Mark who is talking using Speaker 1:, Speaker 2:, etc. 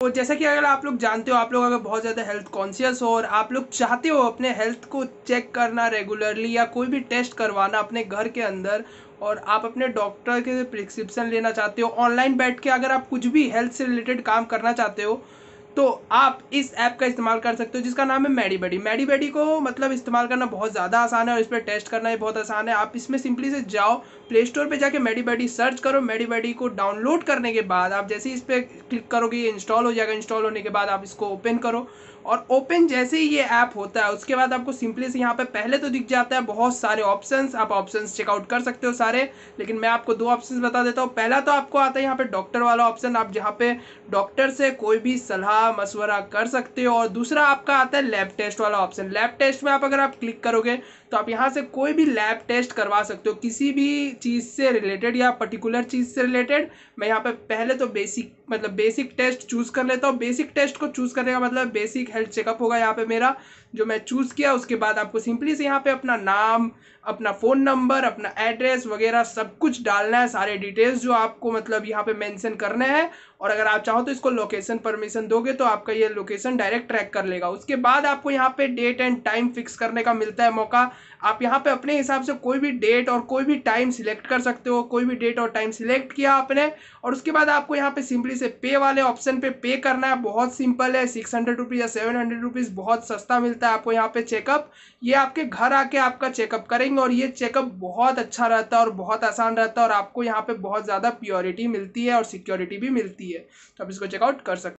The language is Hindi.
Speaker 1: तो जैसा कि अगर आप लोग जानते हो आप लोग अगर बहुत ज़्यादा हेल्थ कॉन्शियस हो और आप लोग चाहते हो अपने हेल्थ को चेक करना रेगुलरली या कोई भी टेस्ट करवाना अपने घर के अंदर और आप अपने डॉक्टर के प्रिस्क्रिप्शन लेना चाहते हो ऑनलाइन बैठ के अगर आप कुछ भी हेल्थ से रिलेटेड काम करना चाहते हो तो आप इस ऐप का इस्तेमाल कर सकते हो जिसका नाम है मेडीबेडी मेडीबेडी को मतलब इस्तेमाल करना बहुत ज़्यादा आसान है और इस पर टेस्ट करना भी बहुत आसान है आप इसमें सिंपली से जाओ प्ले स्टोर पर जाके मेडीबेडी सर्च करो मेडीबेडी को डाउनलोड करने के बाद आप जैसे इस पर क्लिक करोगे इंस्टॉल हो जाएगा इंस्टॉल होने के बाद आप इसको ओपन करो और ओपन जैसे ही ये ऐप होता है उसके बाद आपको सिंपली से यहाँ पर पहले तो दिख जाता है बहुत सारे ऑप्शंस आप ऑप्शंस चेकआउट कर सकते हो सारे लेकिन मैं आपको दो ऑप्शंस बता देता हूँ पहला तो आपको आता है यहाँ पे डॉक्टर वाला ऑप्शन आप जहाँ पे डॉक्टर से कोई भी सलाह सलाह मशवरा कर सकते हो और दूसरा आपका आता है लैब टेस्ट वाला ऑप्शन लैब टेस्ट में आप अगर आप क्लिक करोगे तो आप यहाँ से कोई भी लैब टेस्ट करवा सकते हो किसी भी चीज़ से रिलेटेड या पर्टिकुलर चीज़ से रिलेटेड मैं यहाँ पे पहले तो बेसिक मतलब बेसिक टेस्ट चूज़ कर लेता हूँ बेसिक टेस्ट को चूज़ करने का मतलब बेसिक हेल्थ चेकअप होगा यहाँ पर मेरा जो मैं चूज़ किया उसके बाद आपको सिंपली से यहाँ पर अपना नाम अपना फ़ोन नंबर अपना एड्रेस वगैरह सब कुछ डालना है सारे डिटेल्स जो आपको मतलब यहाँ पे मेंशन करने हैं और अगर आप चाहो तो इसको लोकेशन परमिशन दोगे तो आपका ये लोकेशन डायरेक्ट ट्रैक कर लेगा उसके बाद आपको यहाँ पे डेट एंड टाइम फिक्स करने का मिलता है मौका आप यहाँ पे अपने हिसाब से कोई भी डेट और कोई भी टाइम सिलेक्ट कर सकते हो कोई भी डेट और टाइम सिलेक्ट किया आपने और उसके बाद आपको यहाँ पे सिंपली से पे वाले ऑप्शन पे पे करना है बहुत सिंपल है सिक्स हंड्रेड रुपीज़ या सेवन हंड्रेड रुपीज़ बहुत सस्ता मिलता है आपको यहाँ पे चेकअप ये आपके घर आके आपका चेकअप करेंगे और ये चेकअप बहुत अच्छा रहता है और बहुत आसान रहता है और आपको यहाँ पे बहुत ज़्यादा प्योरिटी मिलती है और सिक्योरिटी भी मिलती है तो आप इसको चेकआउट कर सकते